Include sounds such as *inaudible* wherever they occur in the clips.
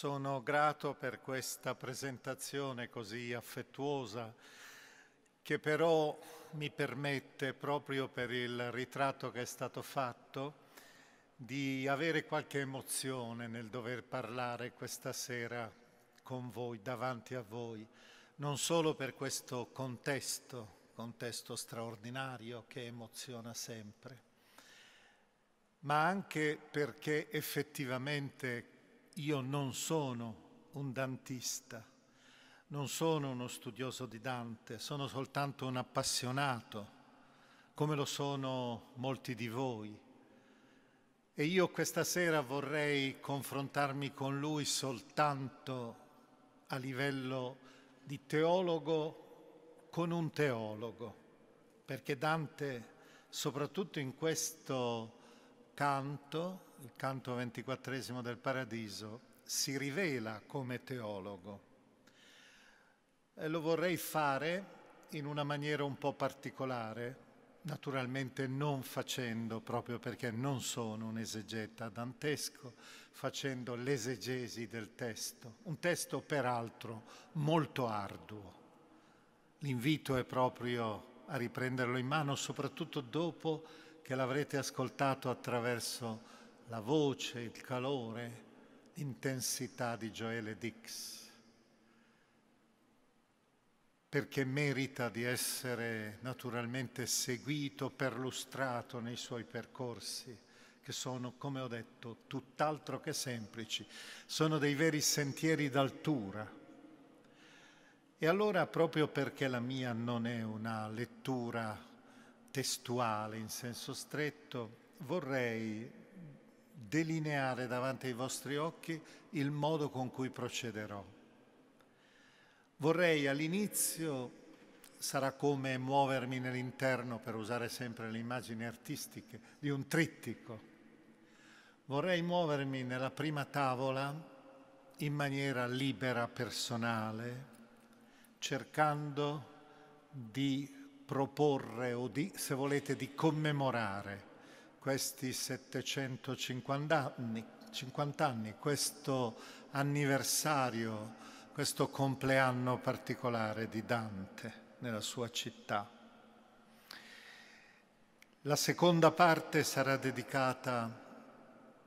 Sono grato per questa presentazione così affettuosa che però mi permette, proprio per il ritratto che è stato fatto, di avere qualche emozione nel dover parlare questa sera con voi, davanti a voi, non solo per questo contesto, contesto straordinario che emoziona sempre, ma anche perché effettivamente io non sono un dantista, non sono uno studioso di Dante, sono soltanto un appassionato, come lo sono molti di voi. E io questa sera vorrei confrontarmi con lui soltanto a livello di teologo con un teologo, perché Dante, soprattutto in questo canto, il canto ventiquattresimo del Paradiso, si rivela come teologo. E lo vorrei fare in una maniera un po' particolare, naturalmente non facendo, proprio perché non sono un esegeta dantesco, facendo l'esegesi del testo, un testo peraltro molto arduo. L'invito è proprio a riprenderlo in mano, soprattutto dopo che l'avrete ascoltato attraverso la voce, il calore, l'intensità di Joele Dix, perché merita di essere naturalmente seguito, perlustrato nei suoi percorsi, che sono, come ho detto, tutt'altro che semplici, sono dei veri sentieri d'altura. E allora, proprio perché la mia non è una lettura testuale in senso stretto, vorrei delineare davanti ai vostri occhi il modo con cui procederò. Vorrei all'inizio, sarà come muovermi nell'interno per usare sempre le immagini artistiche, di un trittico. Vorrei muovermi nella prima tavola in maniera libera, personale, cercando di proporre o di, se volete, di commemorare questi 750 anni, 50 anni, questo anniversario, questo compleanno particolare di Dante nella sua città. La seconda parte sarà dedicata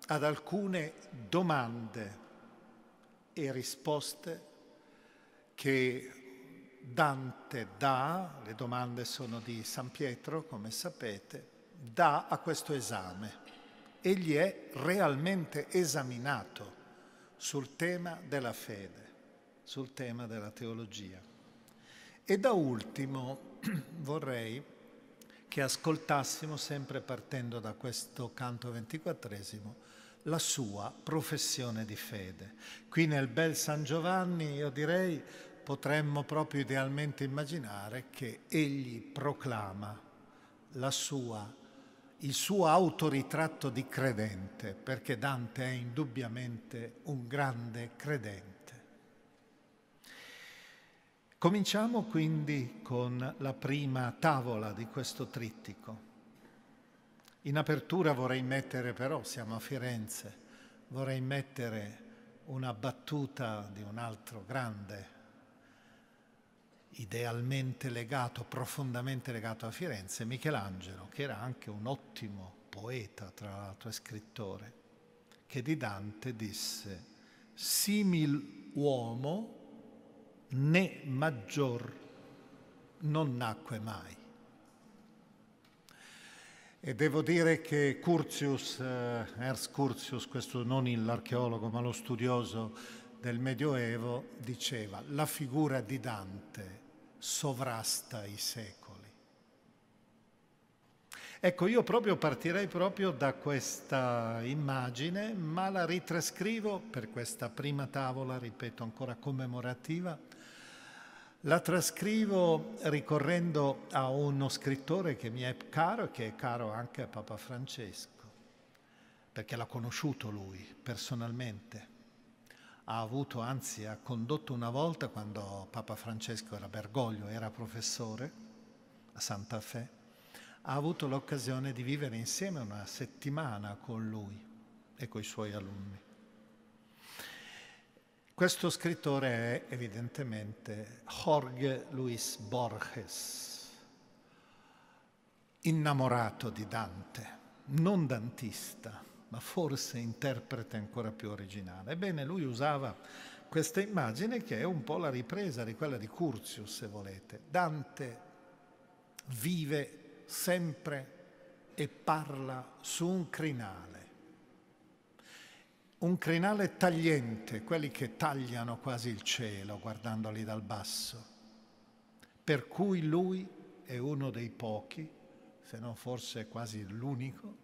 ad alcune domande e risposte che Dante dà, le domande sono di San Pietro, come sapete, dà a questo esame. Egli è realmente esaminato sul tema della fede, sul tema della teologia. E da ultimo *clears throat* vorrei che ascoltassimo, sempre partendo da questo canto ventiquattresimo, la sua professione di fede. Qui nel bel San Giovanni, io direi, potremmo proprio idealmente immaginare che egli proclama la sua il suo autoritratto di credente, perché Dante è indubbiamente un grande credente. Cominciamo quindi con la prima tavola di questo trittico. In apertura vorrei mettere però, siamo a Firenze, vorrei mettere una battuta di un altro grande idealmente legato, profondamente legato a Firenze, Michelangelo, che era anche un ottimo poeta, tra l'altro, e scrittore, che di Dante disse, simil uomo né maggior non nacque mai. E devo dire che Curtius, eh, Ernst Curtius, questo non l'archeologo ma lo studioso del Medioevo, diceva la figura di Dante sovrasta i secoli. Ecco, io proprio partirei proprio da questa immagine, ma la ritrascrivo per questa prima tavola, ripeto, ancora commemorativa. La trascrivo ricorrendo a uno scrittore che mi è caro e che è caro anche a Papa Francesco, perché l'ha conosciuto lui personalmente ha avuto, anzi ha condotto una volta quando Papa Francesco era Bergoglio, era professore a Santa Fe, ha avuto l'occasione di vivere insieme una settimana con lui e con i suoi alunni. Questo scrittore è evidentemente Jorge Luis Borges, innamorato di Dante, non dantista ma forse interprete ancora più originale. Ebbene, lui usava questa immagine che è un po' la ripresa di quella di Curtius, se volete. Dante vive sempre e parla su un crinale, un crinale tagliente, quelli che tagliano quasi il cielo guardandoli dal basso, per cui lui è uno dei pochi, se non forse quasi l'unico,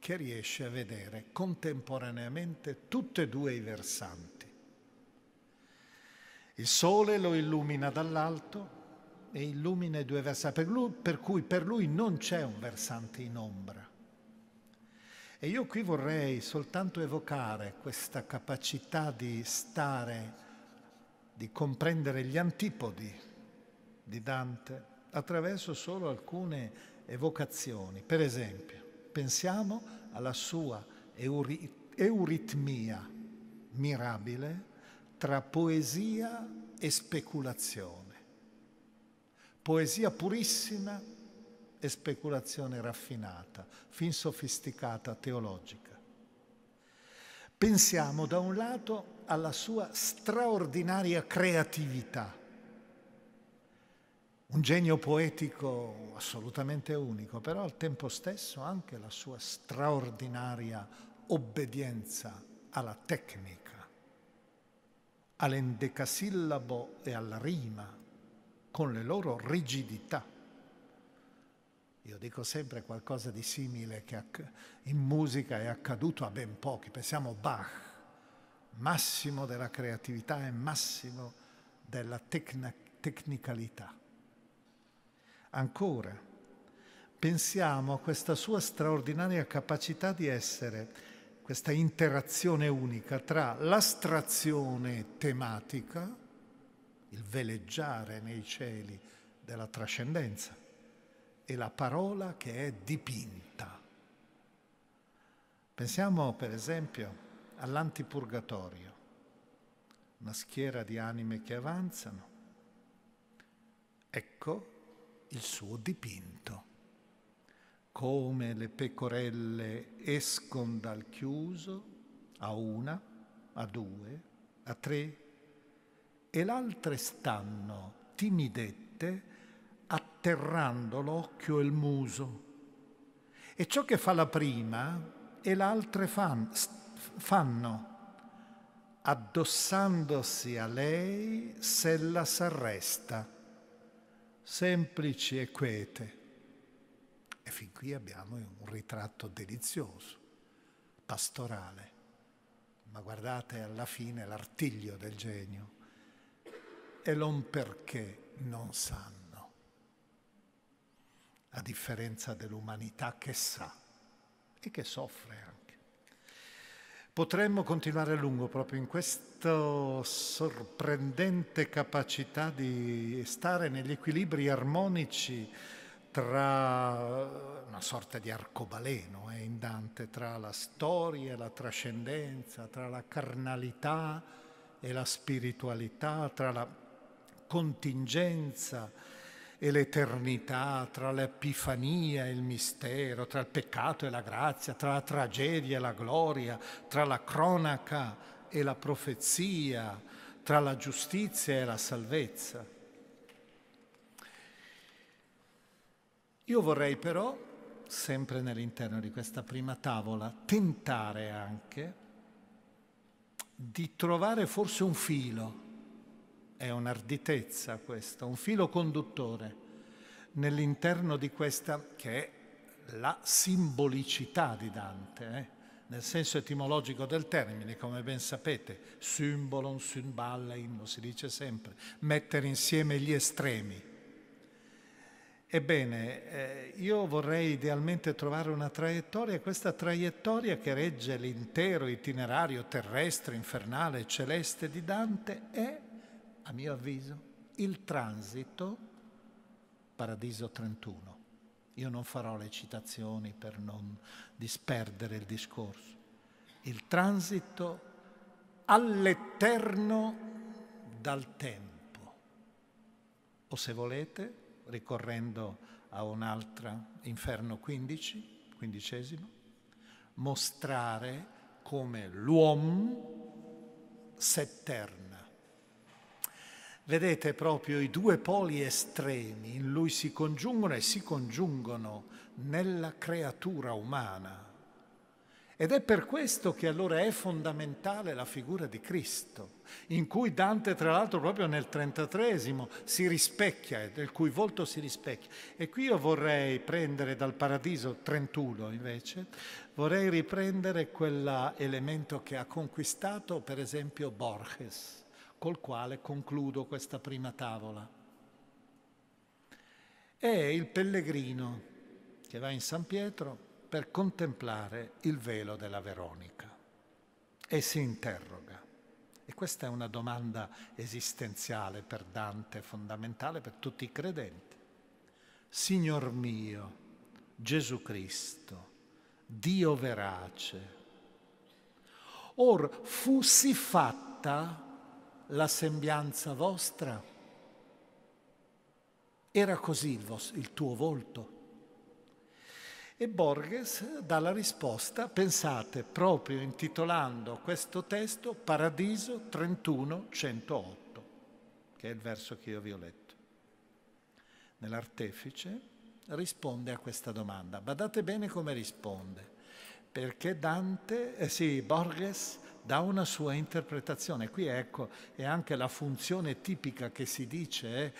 che riesce a vedere contemporaneamente tutti e due i versanti. Il sole lo illumina dall'alto e illumina i due versanti, per, lui, per cui per lui non c'è un versante in ombra. E io qui vorrei soltanto evocare questa capacità di stare, di comprendere gli antipodi di Dante attraverso solo alcune evocazioni. Per esempio, pensiamo alla sua euritmia mirabile tra poesia e speculazione. Poesia purissima e speculazione raffinata, fin sofisticata, teologica. Pensiamo da un lato alla sua straordinaria creatività, un genio poetico assolutamente unico, però al tempo stesso anche la sua straordinaria obbedienza alla tecnica, all'endecasillabo e alla rima, con le loro rigidità. Io dico sempre qualcosa di simile che in musica è accaduto a ben pochi. Pensiamo Bach, massimo della creatività e massimo della tecnicalità Ancora, pensiamo a questa sua straordinaria capacità di essere questa interazione unica tra l'astrazione tematica, il veleggiare nei cieli della trascendenza, e la parola che è dipinta. Pensiamo per esempio all'antipurgatorio, una schiera di anime che avanzano. Ecco il suo dipinto. Come le pecorelle escono dal chiuso a una, a due, a tre, e l'altre stanno timidette atterrando l'occhio e il muso. E ciò che fa la prima e l'altre fan, fanno, addossandosi a lei, se la s'arresta semplici e quete. E fin qui abbiamo un ritratto delizioso, pastorale, ma guardate alla fine l'artiglio del genio. E non perché non sanno, a differenza dell'umanità che sa e che soffre Potremmo continuare a lungo proprio in questa sorprendente capacità di stare negli equilibri armonici tra una sorta di arcobaleno eh, in Dante, tra la storia e la trascendenza, tra la carnalità e la spiritualità, tra la contingenza e l'eternità, tra l'epifania e il mistero, tra il peccato e la grazia, tra la tragedia e la gloria, tra la cronaca e la profezia, tra la giustizia e la salvezza. Io vorrei però, sempre nell'interno di questa prima tavola, tentare anche di trovare forse un filo è un'arditezza questa, un filo conduttore nell'interno di questa che è la simbolicità di Dante, eh? nel senso etimologico del termine, come ben sapete, symbolon, symballein, si dice sempre, mettere insieme gli estremi. Ebbene, eh, io vorrei idealmente trovare una traiettoria, questa traiettoria che regge l'intero itinerario terrestre, infernale celeste di Dante è a mio avviso, il transito Paradiso 31. Io non farò le citazioni per non disperdere il discorso. Il transito all'eterno dal tempo. O se volete, ricorrendo a un'altra, Inferno 15, quindicesimo, mostrare come l'uomo s'etterna Vedete proprio i due poli estremi in lui si congiungono e si congiungono nella creatura umana. Ed è per questo che allora è fondamentale la figura di Cristo, in cui Dante, tra l'altro, proprio nel 33 si rispecchia, del cui volto si rispecchia. E qui io vorrei prendere dal Paradiso 31 invece, vorrei riprendere quell'elemento che ha conquistato, per esempio, Borges col quale concludo questa prima tavola. È il pellegrino che va in San Pietro per contemplare il velo della Veronica e si interroga. E questa è una domanda esistenziale per Dante, fondamentale per tutti i credenti. Signor mio, Gesù Cristo, Dio verace, or fu sì fatta la sembianza vostra. Era così il, vostro, il tuo volto. E Borges dà la risposta, pensate, proprio intitolando questo testo Paradiso 31-108, che è il verso che io vi ho letto. Nell'artefice risponde a questa domanda. Badate bene come risponde, perché Dante, eh sì, Borges dà una sua interpretazione. Qui ecco, è anche la funzione tipica che si dice, eh,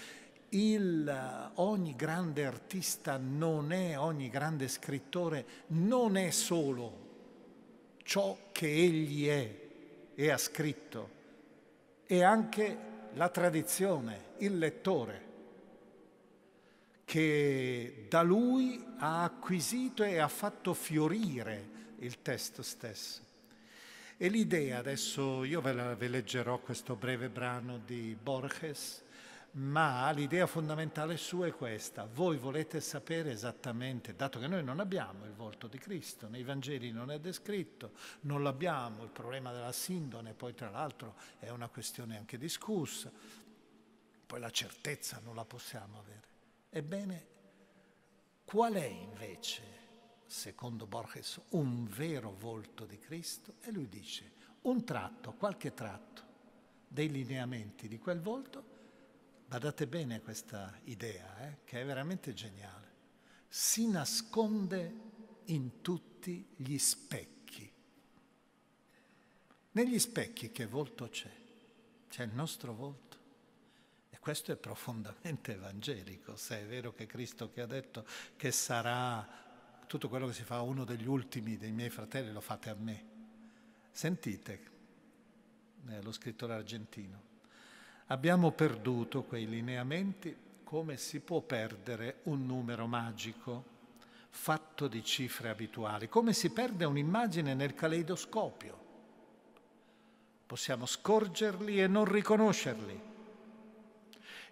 il, eh, ogni grande artista non è, ogni grande scrittore non è solo ciò che egli è e ha scritto, è anche la tradizione, il lettore che da lui ha acquisito e ha fatto fiorire il testo stesso. E l'idea, adesso io ve, la, ve leggerò questo breve brano di Borges, ma l'idea fondamentale sua è questa. Voi volete sapere esattamente, dato che noi non abbiamo il volto di Cristo, nei Vangeli non è descritto, non l'abbiamo, il problema della sindone poi tra l'altro è una questione anche discussa, poi la certezza non la possiamo avere. Ebbene, qual è invece secondo Borges, un vero volto di Cristo e lui dice un tratto, qualche tratto dei lineamenti di quel volto, badate bene questa idea, eh, che è veramente geniale, si nasconde in tutti gli specchi. Negli specchi che volto c'è? C'è il nostro volto. E questo è profondamente evangelico, se è vero che Cristo che ha detto che sarà tutto quello che si fa a uno degli ultimi dei miei fratelli lo fate a me. Sentite, eh, lo scrittore argentino, abbiamo perduto quei lineamenti come si può perdere un numero magico fatto di cifre abituali, come si perde un'immagine nel caleidoscopio. Possiamo scorgerli e non riconoscerli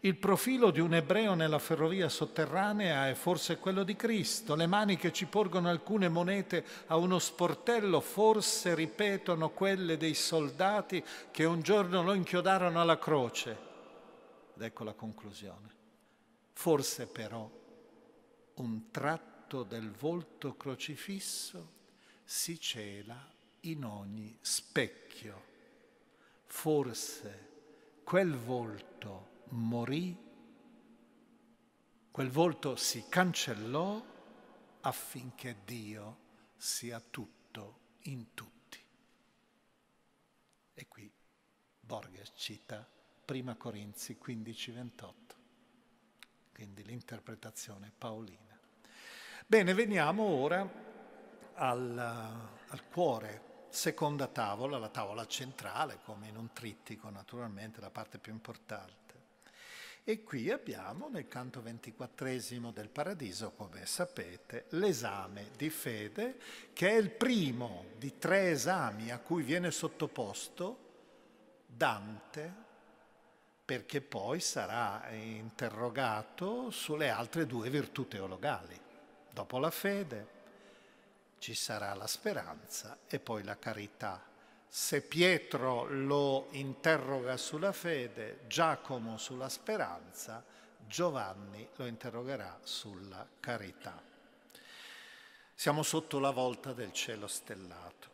il profilo di un ebreo nella ferrovia sotterranea è forse quello di Cristo, le mani che ci porgono alcune monete a uno sportello forse ripetono quelle dei soldati che un giorno lo inchiodarono alla croce. Ed ecco la conclusione. Forse però un tratto del volto crocifisso si cela in ogni specchio. Forse quel volto morì, quel volto si cancellò affinché Dio sia tutto in tutti. E qui Borges cita 1 Corinzi 15, 28, quindi l'interpretazione paolina. Bene, veniamo ora al, al cuore seconda tavola, la tavola centrale, come in un trittico naturalmente, la parte più importante. E qui abbiamo nel canto ventiquattresimo del Paradiso, come sapete, l'esame di fede, che è il primo di tre esami a cui viene sottoposto Dante, perché poi sarà interrogato sulle altre due virtù teologali. Dopo la fede ci sarà la speranza e poi la carità se Pietro lo interroga sulla fede, Giacomo sulla speranza, Giovanni lo interrogerà sulla carità. Siamo sotto la volta del cielo stellato.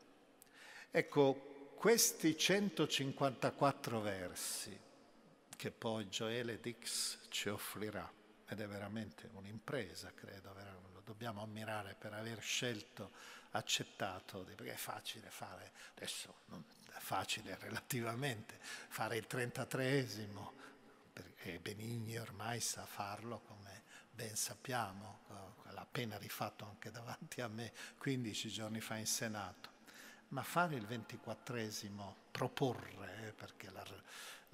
Ecco, questi 154 versi che poi Gioele Dix ci offrirà, ed è veramente un'impresa, credo, lo dobbiamo ammirare per aver scelto accettato, perché è facile fare, adesso non è facile relativamente, fare il 33esimo, perché Benigni ormai sa farlo come ben sappiamo, l'ha appena rifatto anche davanti a me 15 giorni fa in Senato, ma fare il 24esimo, proporre, eh, perché la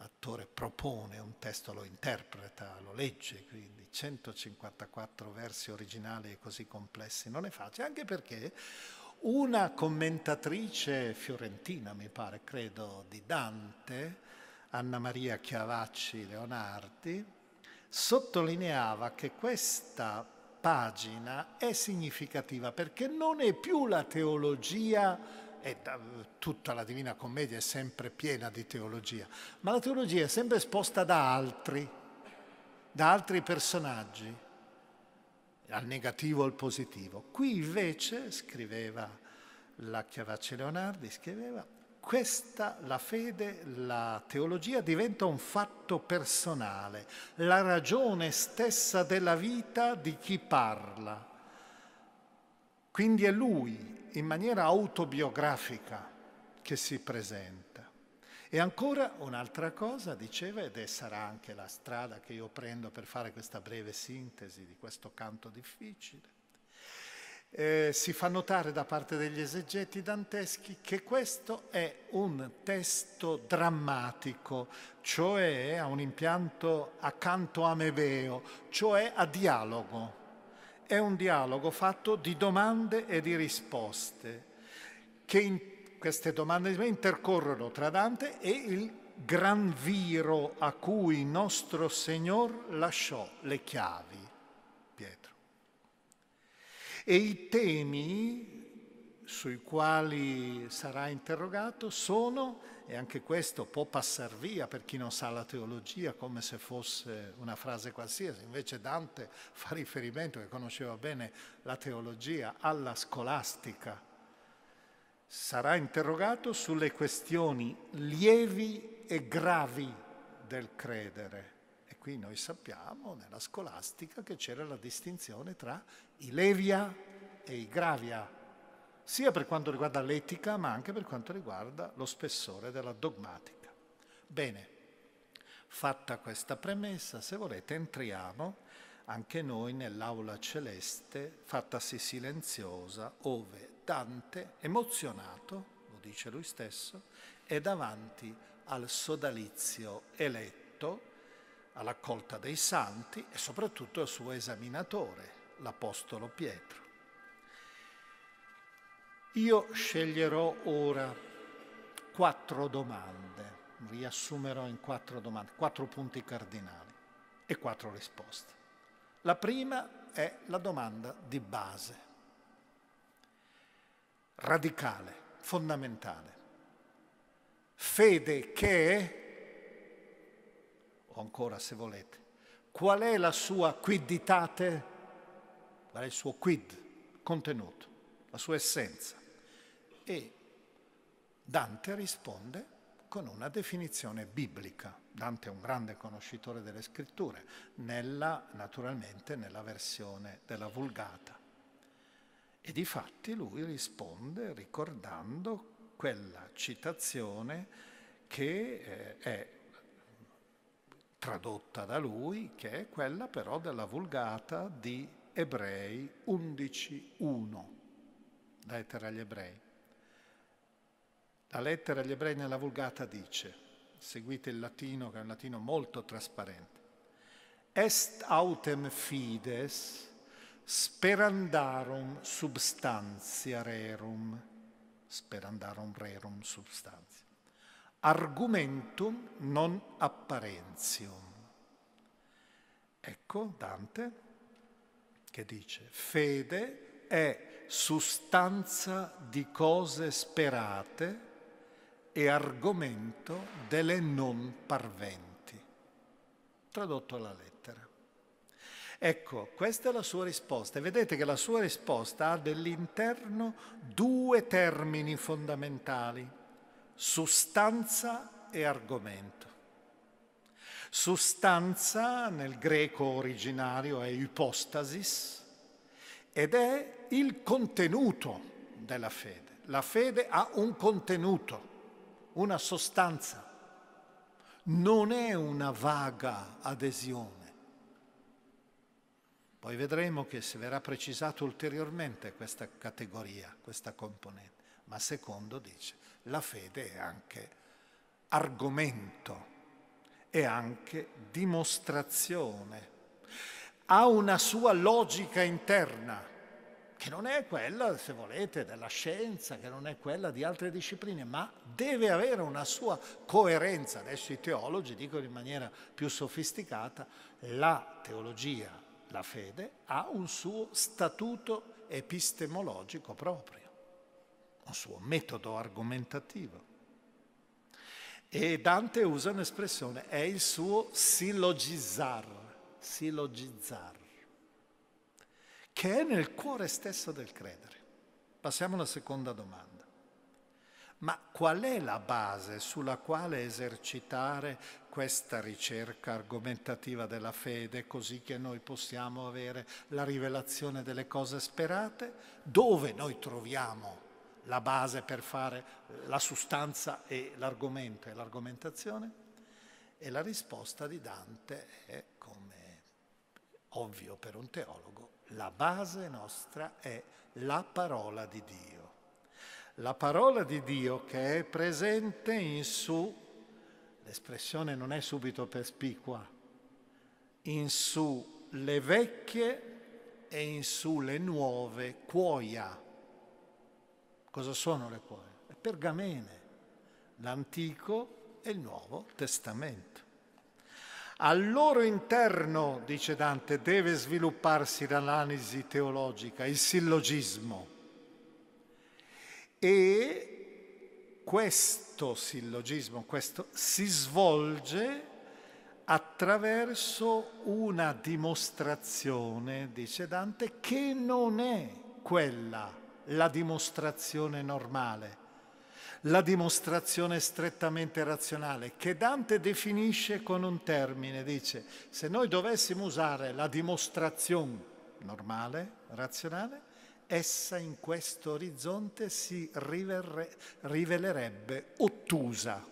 l'attore propone un testo, lo interpreta, lo legge, quindi 154 versi originali così complessi non è facile, anche perché una commentatrice fiorentina, mi pare, credo, di Dante, Anna Maria Chiavacci Leonardi, sottolineava che questa pagina è significativa perché non è più la teologia e tutta la Divina Commedia è sempre piena di teologia, ma la teologia è sempre esposta da altri, da altri personaggi, al negativo o al positivo. Qui invece, scriveva la Chiavacci Leonardi, scriveva, questa, la fede, la teologia diventa un fatto personale, la ragione stessa della vita di chi parla quindi è lui, in maniera autobiografica, che si presenta. E ancora un'altra cosa diceva, ed sarà anche la strada che io prendo per fare questa breve sintesi di questo canto difficile, eh, si fa notare da parte degli esegeti danteschi che questo è un testo drammatico, cioè ha un impianto accanto a meveo, cioè a dialogo è un dialogo fatto di domande e di risposte, che in, queste domande intercorrono tra Dante e il gran viro a cui nostro Signor lasciò le chiavi, Pietro. E i temi sui quali sarà interrogato sono e anche questo può passare via per chi non sa la teologia come se fosse una frase qualsiasi, invece Dante fa riferimento, che conosceva bene la teologia, alla scolastica. Sarà interrogato sulle questioni lievi e gravi del credere. E qui noi sappiamo nella scolastica che c'era la distinzione tra i levia e i gravia sia per quanto riguarda l'etica, ma anche per quanto riguarda lo spessore della dogmatica. Bene, fatta questa premessa, se volete entriamo anche noi nell'aula celeste, fattasi silenziosa, ove Dante, emozionato, lo dice lui stesso, è davanti al sodalizio eletto, all'accolta dei santi e soprattutto al suo esaminatore, l'Apostolo Pietro. Io sceglierò ora quattro domande, riassumerò in quattro domande, quattro punti cardinali e quattro risposte. La prima è la domanda di base, radicale, fondamentale. Fede che, o ancora se volete, qual è la sua quidditate, qual è il suo quid, contenuto, la sua essenza e Dante risponde con una definizione biblica. Dante è un grande conoscitore delle scritture, nella, naturalmente nella versione della Vulgata. E di fatti lui risponde ricordando quella citazione che eh, è tradotta da lui, che è quella però della Vulgata di Ebrei 11.1, lettera agli Ebrei. La lettera agli ebrei nella Vulgata dice, seguite il latino che è un latino molto trasparente, est autem fides sperandarum substantia rerum, sperandarum rerum substantia, argumentum non apparentium. Ecco Dante che dice, fede è sostanza di cose sperate, e argomento delle non parventi. Tradotto alla lettera. Ecco, questa è la sua risposta e vedete che la sua risposta ha dell'interno due termini fondamentali, sostanza e argomento. Sostanza nel greco originario è ipostasis ed è il contenuto della fede. La fede ha un contenuto una sostanza, non è una vaga adesione. Poi vedremo che si verrà precisato ulteriormente questa categoria, questa componente, ma secondo dice la fede è anche argomento, è anche dimostrazione, ha una sua logica interna che non è quella, se volete, della scienza, che non è quella di altre discipline, ma deve avere una sua coerenza. Adesso i teologi dicono in maniera più sofisticata, la teologia, la fede, ha un suo statuto epistemologico proprio, un suo metodo argomentativo. E Dante usa un'espressione, è il suo silogizzar, silogizzar che è nel cuore stesso del credere. Passiamo alla seconda domanda. Ma qual è la base sulla quale esercitare questa ricerca argomentativa della fede così che noi possiamo avere la rivelazione delle cose sperate? Dove noi troviamo la base per fare la sostanza e l'argomento e l'argomentazione? E la risposta di Dante è, come ovvio per un teologo, la base nostra è la parola di Dio. La parola di Dio che è presente in su, l'espressione non è subito perspicua, in su le vecchie e in su le nuove cuoia. Cosa sono le cuoia? Le pergamene, l'Antico e il Nuovo Testamento. Al loro interno, dice Dante, deve svilupparsi l'analisi teologica, il sillogismo. E questo sillogismo questo, si svolge attraverso una dimostrazione, dice Dante, che non è quella la dimostrazione normale, la dimostrazione strettamente razionale, che Dante definisce con un termine, dice, se noi dovessimo usare la dimostrazione normale, razionale, essa in questo orizzonte si riverre, rivelerebbe ottusa,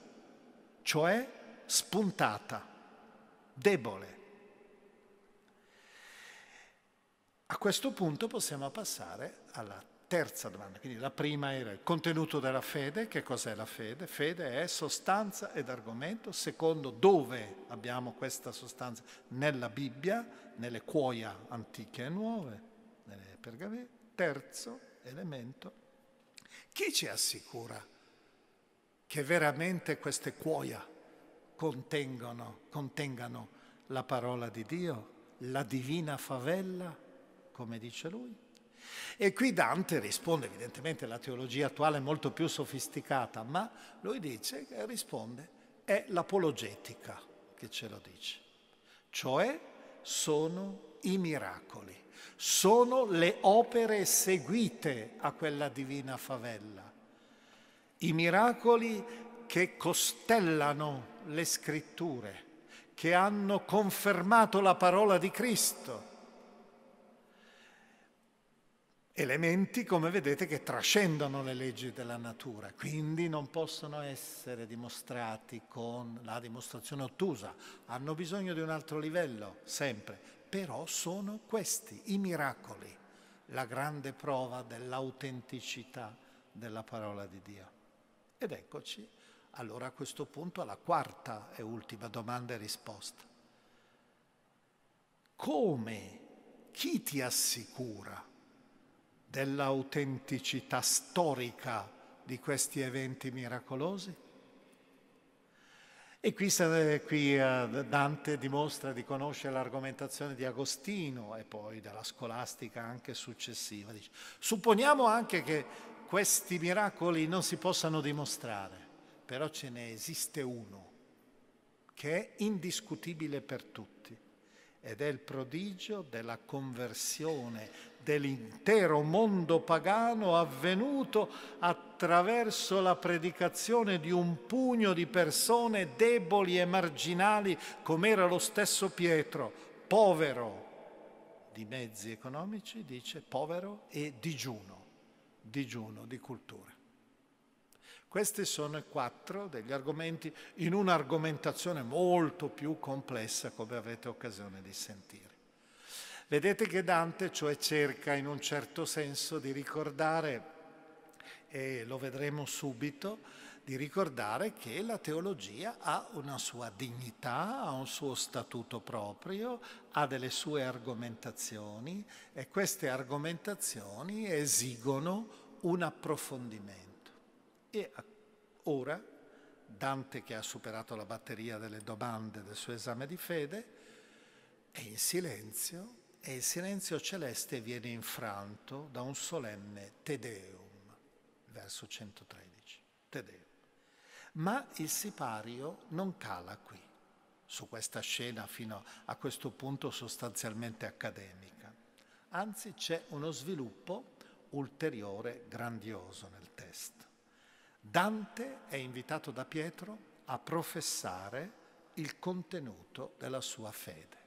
cioè spuntata, debole. A questo punto possiamo passare alla terza domanda, quindi la prima era il contenuto della fede, che cos'è la fede? Fede è sostanza ed argomento, secondo dove abbiamo questa sostanza? Nella Bibbia, nelle cuoia antiche e nuove, nelle pergamene. Terzo elemento, chi ci assicura che veramente queste cuoia contengano la parola di Dio, la divina favella, come dice lui? E qui Dante risponde, evidentemente la teologia attuale è molto più sofisticata, ma lui dice, eh, risponde, è l'apologetica che ce lo dice. Cioè sono i miracoli, sono le opere seguite a quella divina favella, i miracoli che costellano le scritture, che hanno confermato la parola di Cristo elementi, come vedete, che trascendono le leggi della natura, quindi non possono essere dimostrati con la dimostrazione ottusa, hanno bisogno di un altro livello, sempre, però sono questi i miracoli, la grande prova dell'autenticità della parola di Dio. Ed eccoci allora a questo punto alla quarta e ultima domanda e risposta. Come? Chi ti assicura dell'autenticità storica di questi eventi miracolosi? E qui, qui eh, Dante dimostra di conoscere l'argomentazione di Agostino e poi della scolastica anche successiva. Dice, supponiamo anche che questi miracoli non si possano dimostrare, però ce ne esiste uno che è indiscutibile per tutti ed è il prodigio della conversione dell'intero mondo pagano avvenuto attraverso la predicazione di un pugno di persone deboli e marginali come era lo stesso Pietro, povero di mezzi economici, dice povero e digiuno, digiuno di cultura. Questi sono i quattro degli argomenti in un'argomentazione molto più complessa come avete occasione di sentire. Vedete che Dante cioè cerca in un certo senso di ricordare, e lo vedremo subito, di ricordare che la teologia ha una sua dignità, ha un suo statuto proprio, ha delle sue argomentazioni e queste argomentazioni esigono un approfondimento. E ora Dante che ha superato la batteria delle domande del suo esame di fede è in silenzio e il silenzio celeste viene infranto da un solenne Tedeum, verso 113, Tedeum. Ma il sipario non cala qui, su questa scena fino a questo punto sostanzialmente accademica, anzi c'è uno sviluppo ulteriore grandioso nel testo. Dante è invitato da Pietro a professare il contenuto della sua fede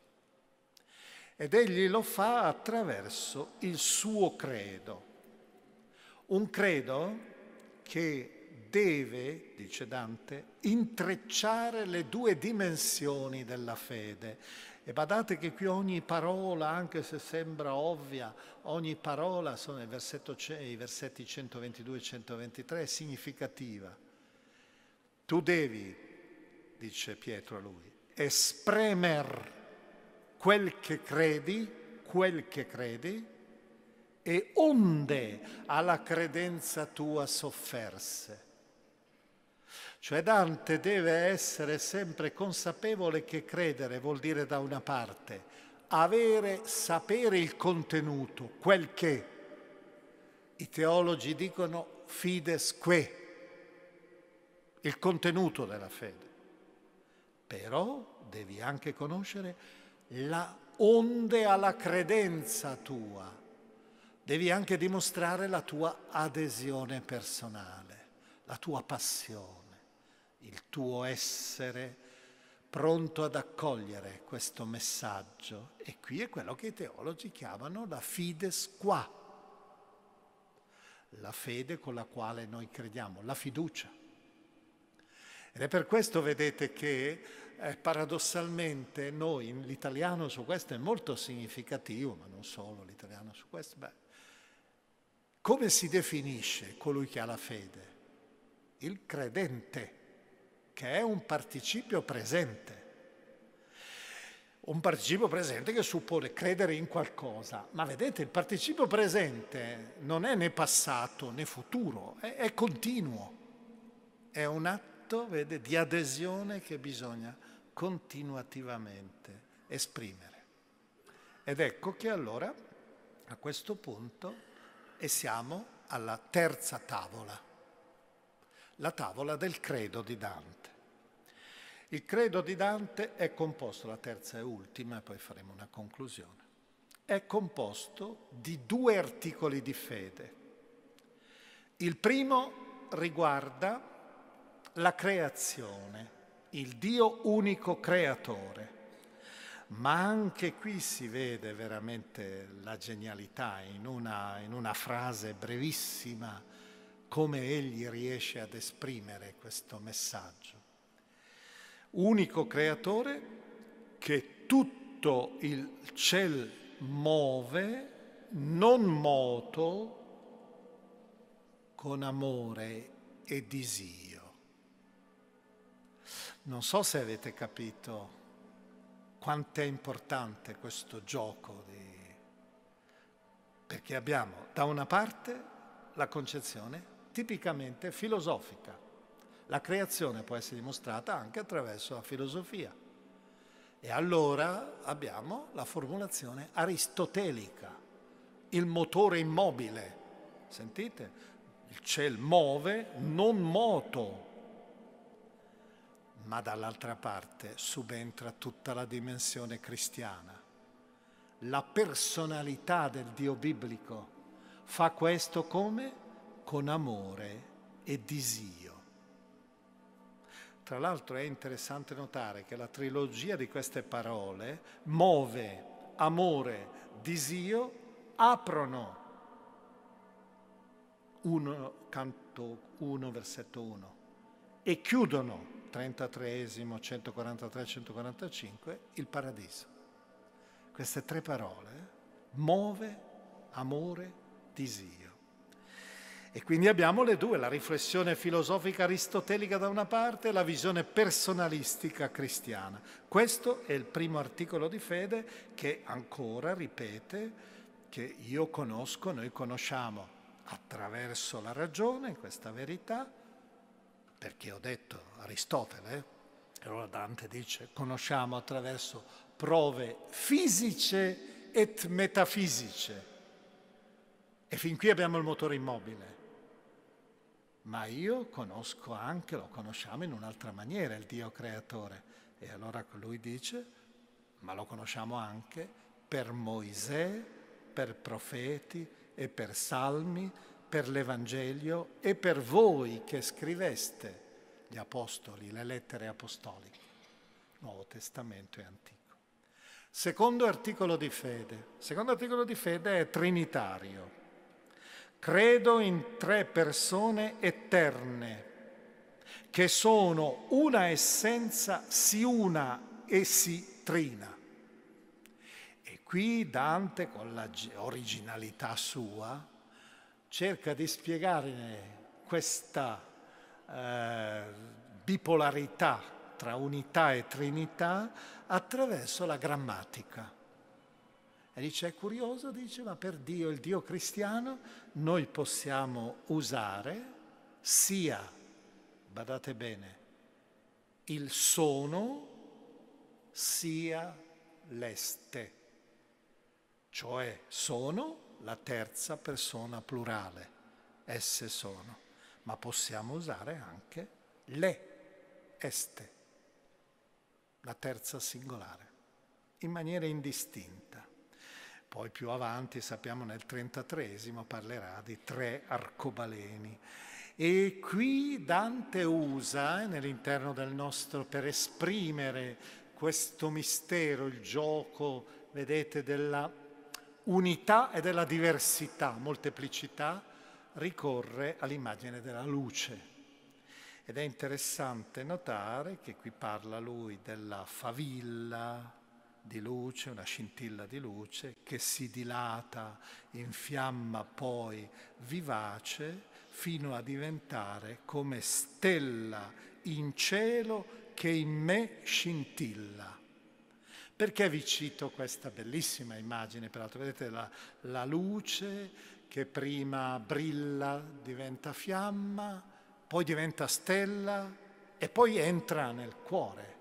ed egli lo fa attraverso il suo credo. Un credo che deve, dice Dante, intrecciare le due dimensioni della fede. E badate che qui ogni parola, anche se sembra ovvia, ogni parola, sono i versetti 122 e 123, è significativa. Tu devi, dice Pietro a lui, espremer quel che credi, quel che credi, e onde alla credenza tua sofferse. Cioè Dante deve essere sempre consapevole che credere vuol dire da una parte avere, sapere il contenuto, quel che. I teologi dicono fides que, il contenuto della fede. Però devi anche conoscere la onde alla credenza tua. Devi anche dimostrare la tua adesione personale, la tua passione, il tuo essere pronto ad accogliere questo messaggio. E qui è quello che i teologi chiamano la fides qua, la fede con la quale noi crediamo, la fiducia. Ed è per questo, vedete, che eh, paradossalmente noi, l'italiano su questo è molto significativo, ma non solo l'italiano su questo, beh, come si definisce colui che ha la fede? Il credente, che è un participio presente. Un participio presente che suppone credere in qualcosa, ma vedete il participio presente non è né passato né futuro, è, è continuo, è un atto vede, di adesione che bisogna continuativamente esprimere. Ed ecco che allora a questo punto e siamo alla terza tavola, la tavola del credo di Dante. Il credo di Dante è composto, la terza e ultima, poi faremo una conclusione, è composto di due articoli di fede. Il primo riguarda la creazione, il Dio unico creatore. Ma anche qui si vede veramente la genialità in una, in una frase brevissima come egli riesce ad esprimere questo messaggio. Unico creatore che tutto il ciel muove, non moto, con amore e disio. Non so se avete capito quanto è importante questo gioco di... perché abbiamo da una parte la concezione tipicamente filosofica. La creazione può essere dimostrata anche attraverso la filosofia. E allora abbiamo la formulazione aristotelica, il motore immobile. Sentite? Il ciel muove, non moto, ma dall'altra parte subentra tutta la dimensione cristiana. La personalità del Dio biblico fa questo come? Con amore e disio. Tra l'altro è interessante notare che la trilogia di queste parole, muove, amore, disio, aprono. Uno, canto 1, versetto 1. E chiudono 33, 143, 145, il paradiso. Queste tre parole, move, amore, disio. E quindi abbiamo le due, la riflessione filosofica aristotelica da una parte e la visione personalistica cristiana. Questo è il primo articolo di fede che ancora ripete che io conosco, noi conosciamo attraverso la ragione, questa verità, perché ho detto Aristotele, e eh? allora Dante dice, conosciamo attraverso prove fisiche et metafisiche. E fin qui abbiamo il motore immobile. Ma io conosco anche, lo conosciamo in un'altra maniera, il Dio creatore. E allora lui dice, ma lo conosciamo anche per Mosè, per profeti e per salmi per l'Evangelio e per voi che scriveste gli Apostoli, le lettere apostoliche, Nuovo Testamento e Antico. Secondo articolo di fede. Secondo articolo di fede è trinitario. Credo in tre persone eterne, che sono una essenza si una e si trina. E qui Dante, con la originalità sua, cerca di spiegare questa eh, bipolarità tra unità e trinità attraverso la grammatica. E dice, è curioso, dice, ma per Dio, il Dio cristiano, noi possiamo usare sia, badate bene, il sono sia l'este, cioè sono la terza persona plurale, esse sono, ma possiamo usare anche le este, la terza singolare, in maniera indistinta. Poi più avanti, sappiamo nel 33 parlerà di tre arcobaleni. E qui Dante usa, eh, nell'interno del nostro, per esprimere questo mistero, il gioco, vedete, della unità e della diversità, molteplicità, ricorre all'immagine della luce. Ed è interessante notare che qui parla lui della favilla di luce, una scintilla di luce che si dilata, infiamma poi vivace fino a diventare come stella in cielo che in me scintilla. Perché vi cito questa bellissima immagine, peraltro vedete la, la luce che prima brilla, diventa fiamma, poi diventa stella e poi entra nel cuore,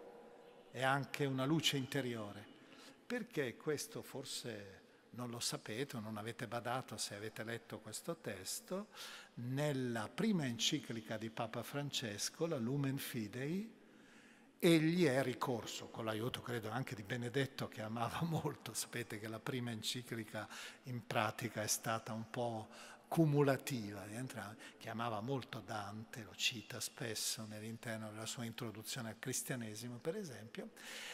è anche una luce interiore. Perché questo forse non lo sapete o non avete badato se avete letto questo testo, nella prima enciclica di Papa Francesco, la Lumen Fidei, egli è ricorso, con l'aiuto credo anche di Benedetto che amava *laughs* molto, sapete che la prima enciclica in pratica è stata un po' cumulativa di entrambi, che amava molto Dante, lo cita spesso nell'interno della sua introduzione al cristianesimo, per esempio,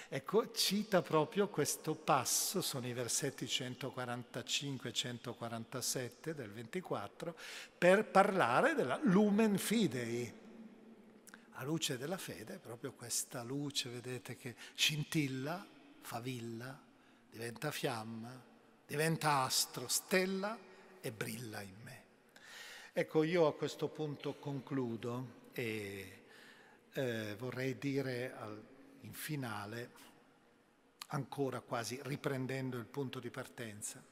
ecco, cita proprio questo passo, sono i versetti 145 147 del 24, per parlare della Lumen Fidei, a luce della fede, proprio questa luce, vedete, che scintilla, favilla, diventa fiamma, diventa astro, stella e brilla in me. Ecco, io a questo punto concludo e eh, vorrei dire al, in finale, ancora quasi riprendendo il punto di partenza,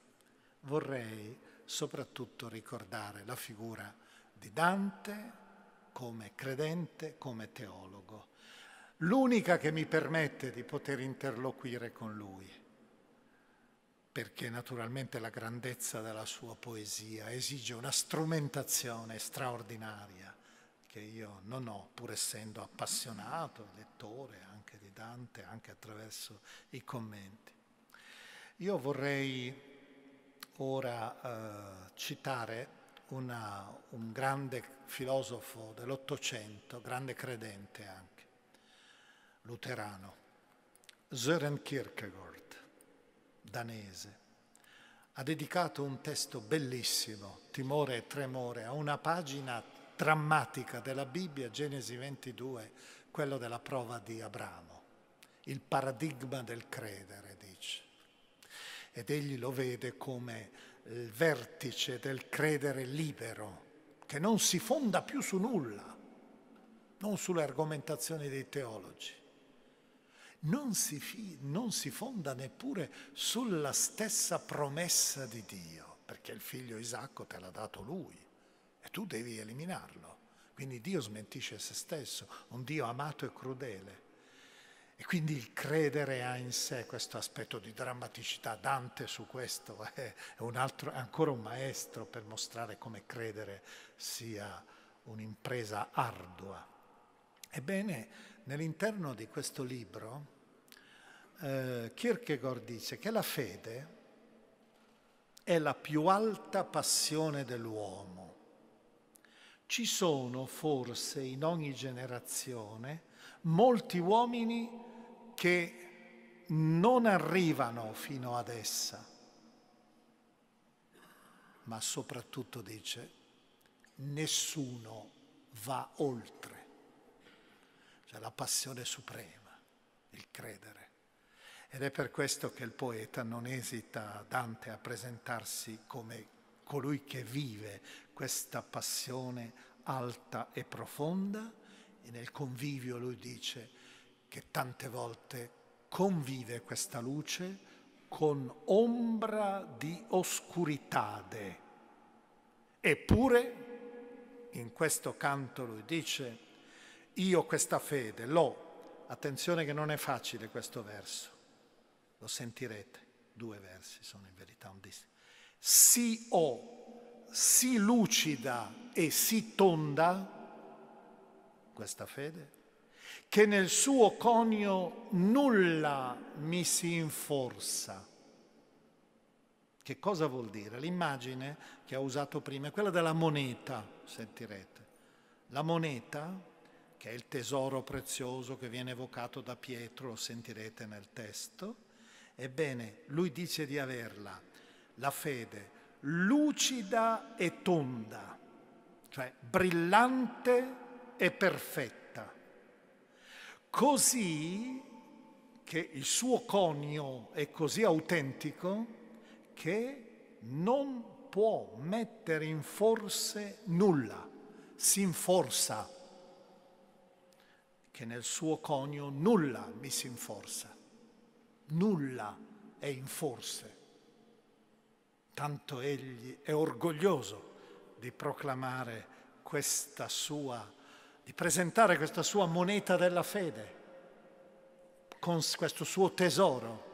vorrei soprattutto ricordare la figura di Dante, come credente, come teologo, l'unica che mi permette di poter interloquire con lui, perché naturalmente la grandezza della sua poesia esige una strumentazione straordinaria che io non ho, pur essendo appassionato, lettore anche di Dante, anche attraverso i commenti. Io vorrei ora eh, citare una, un grande filosofo dell'Ottocento, grande credente anche, luterano, Søren Kierkegaard, danese, ha dedicato un testo bellissimo, Timore e Tremore, a una pagina drammatica della Bibbia, Genesi 22, quello della prova di Abramo, il paradigma del credere, dice. Ed egli lo vede come il vertice del credere libero, che non si fonda più su nulla, non sulle argomentazioni dei teologi. Non si, fi- non si fonda neppure sulla stessa promessa di Dio, perché il figlio Isacco te l'ha dato lui e tu devi eliminarlo. Quindi Dio smentisce se stesso, un Dio amato e crudele. E quindi il credere ha in sé questo aspetto di drammaticità. Dante su questo *laughs* è, un altro, è ancora un maestro per mostrare come credere sia un'impresa ardua. Ebbene, nell'interno di questo libro eh, Kierkegaard dice che la fede è la più alta passione dell'uomo. Ci sono forse in ogni generazione molti uomini che non arrivano fino ad essa, ma soprattutto dice nessuno va oltre, cioè la passione suprema, il credere. Ed è per questo che il poeta non esita Dante a presentarsi come colui che vive questa passione alta e profonda e nel convivio lui dice che tante volte convive questa luce con ombra di oscuritade. Eppure, in questo canto lui dice, io questa fede l'ho, attenzione che non è facile questo verso, lo sentirete, due versi sono in verità un dis- si o, si lucida e si tonda questa fede? Che nel suo conio nulla mi si inforza. Che cosa vuol dire? L'immagine che ho usato prima è quella della moneta, sentirete. La moneta, che è il tesoro prezioso che viene evocato da Pietro, lo sentirete nel testo, ebbene, lui dice di averla, la fede, lucida e tonda, cioè brillante e e perfetta, così che il suo conio è così autentico che non può mettere in forse nulla, si inforsa, che nel suo conio nulla mi si inforsa, nulla è in forse. Tanto egli è orgoglioso di proclamare questa sua di presentare questa sua moneta della fede, questo suo tesoro,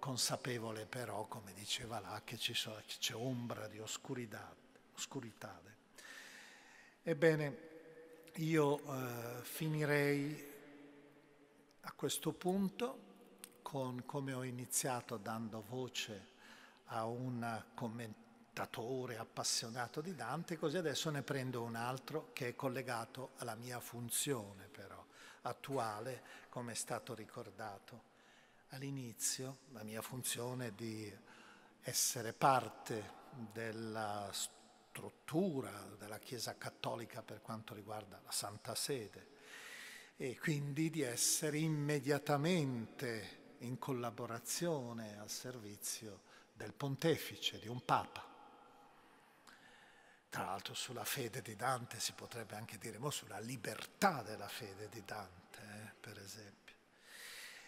consapevole però, come diceva là, che, so, che c'è ombra di oscurità. oscurità. Ebbene, io eh, finirei a questo punto con come ho iniziato dando voce a un commentatore trattatore appassionato di Dante, così adesso ne prendo un altro che è collegato alla mia funzione però attuale, come è stato ricordato all'inizio, la mia funzione di essere parte della struttura della Chiesa Cattolica per quanto riguarda la Santa Sede e quindi di essere immediatamente in collaborazione al servizio del pontefice, di un papa tra l'altro sulla fede di Dante si potrebbe anche dire, mo sulla libertà della fede di Dante, eh, per esempio.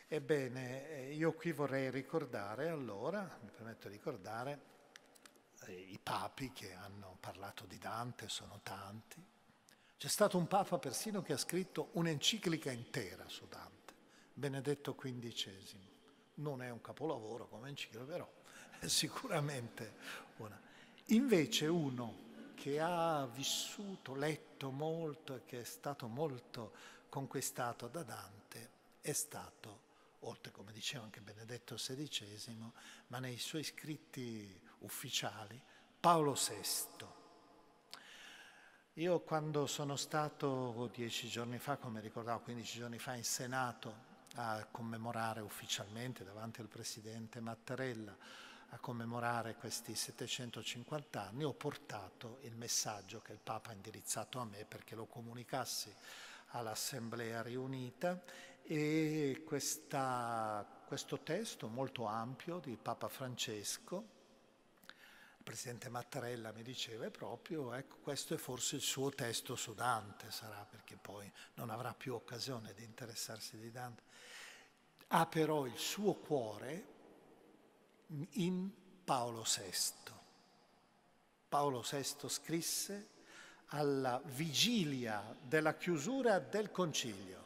Ebbene, eh, io qui vorrei ricordare allora, mi permetto di ricordare, eh, i papi che hanno parlato di Dante, sono tanti. C'è stato un papa persino che ha scritto un'enciclica intera su Dante, Benedetto XV. Non è un capolavoro come enciclica, però è *laughs* sicuramente una. Invece uno che ha vissuto, letto molto e che è stato molto conquistato da Dante è stato, oltre come diceva anche Benedetto XVI, ma nei suoi scritti ufficiali, Paolo VI. Io quando sono stato dieci giorni fa, come ricordavo, 15 giorni fa in Senato a commemorare ufficialmente davanti al Presidente Mattarella a commemorare questi 750 anni, ho portato il messaggio che il Papa ha indirizzato a me perché lo comunicassi all'Assemblea riunita e questa, questo testo molto ampio di Papa Francesco, il Presidente Mattarella mi diceva proprio, ecco questo è forse il suo testo su Dante, sarà perché poi non avrà più occasione di interessarsi di Dante, ha però il suo cuore in Paolo VI. Paolo VI scrisse alla vigilia della chiusura del concilio,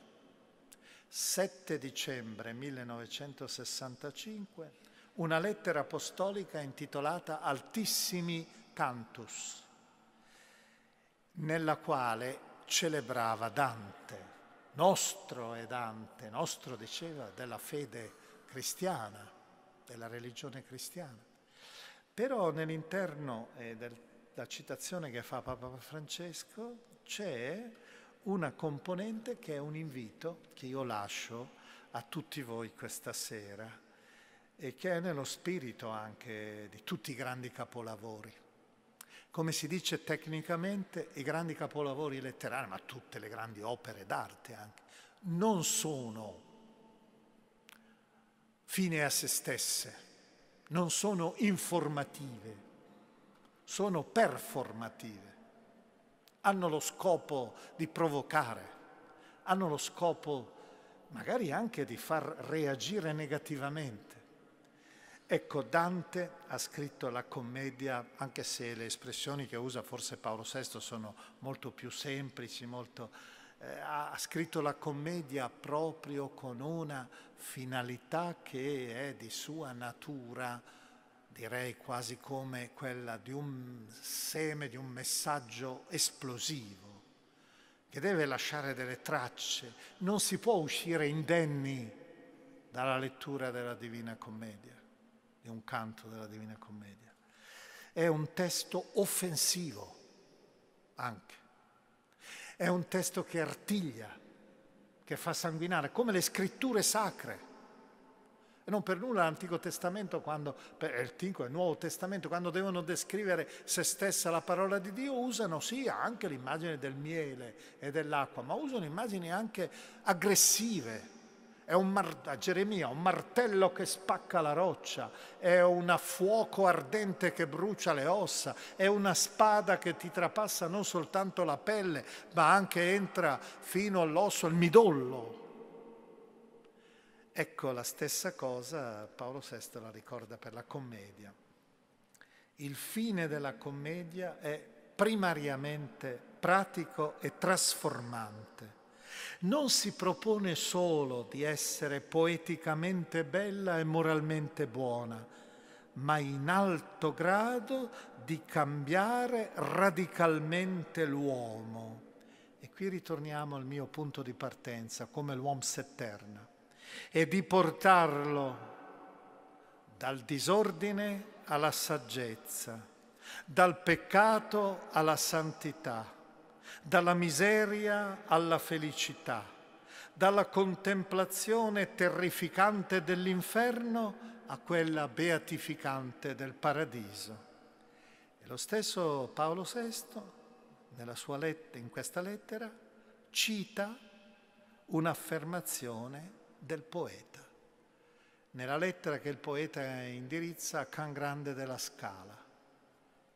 7 dicembre 1965, una lettera apostolica intitolata Altissimi Cantus, nella quale celebrava Dante, nostro è Dante, nostro diceva, della fede cristiana parte, la religione cristiana. Però nell'interno eh, della citazione che fa Papa Francesco c'è una componente che è un invito che io lascio a tutti voi questa sera e che è nello spirito anche di tutti i grandi capolavori. Come si dice tecnicamente, i grandi capolavori letterari, ma tutte le grandi opere d'arte anche, non sono fine a se stesse, non sono informative, sono performative, hanno lo scopo di provocare, hanno lo scopo magari anche di far reagire negativamente. Ecco, Dante ha scritto la commedia, anche se le espressioni che usa forse Paolo VI sono molto più semplici, molto eh, ha scritto la commedia proprio con una finalità che è di sua natura, direi quasi come quella di un seme, di un messaggio esplosivo, che deve lasciare delle tracce. Non si può uscire indenni dalla lettura della Divina Commedia, di un canto della Divina Commedia. È un testo offensivo anche è un testo che artiglia, che fa sanguinare, come le scritture sacre. E non per nulla l'Antico Testamento, quando, per l'Antico e il Nuovo Testamento, quando devono descrivere se stessa la parola di Dio, usano sì anche l'immagine del miele e dell'acqua, ma usano immagini anche aggressive, è un mar- Geremia, un martello che spacca la roccia, è un fuoco ardente che brucia le ossa, è una spada che ti trapassa non soltanto la pelle, ma anche entra fino all'osso, il midollo. Ecco la stessa cosa Paolo VI la ricorda per la commedia. Il fine della commedia è primariamente pratico e trasformante non si propone solo di essere poeticamente bella e moralmente buona, ma in alto grado di cambiare radicalmente l'uomo. E qui ritorniamo al mio punto di partenza, come l'uomo s'etterna, e di portarlo dal disordine alla saggezza, dal peccato alla santità dalla miseria alla felicità, dalla contemplazione terrificante dell'inferno a quella beatificante del paradiso. E lo stesso Paolo VI, nella sua letta, in questa lettera, cita un'affermazione del poeta, nella lettera che il poeta indirizza a Can Grande della Scala.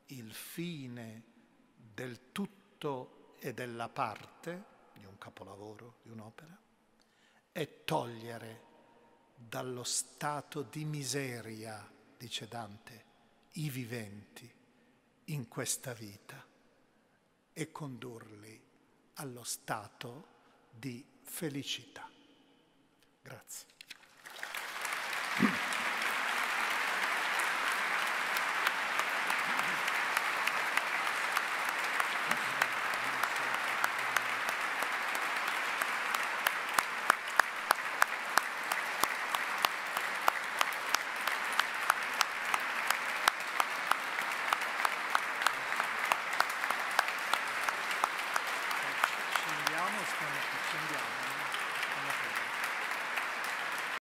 Il fine del tutto e della parte di un capolavoro, di un'opera, e togliere dallo stato di miseria, dice Dante, i viventi in questa vita e condurli allo stato di felicità. Grazie. *clears throat*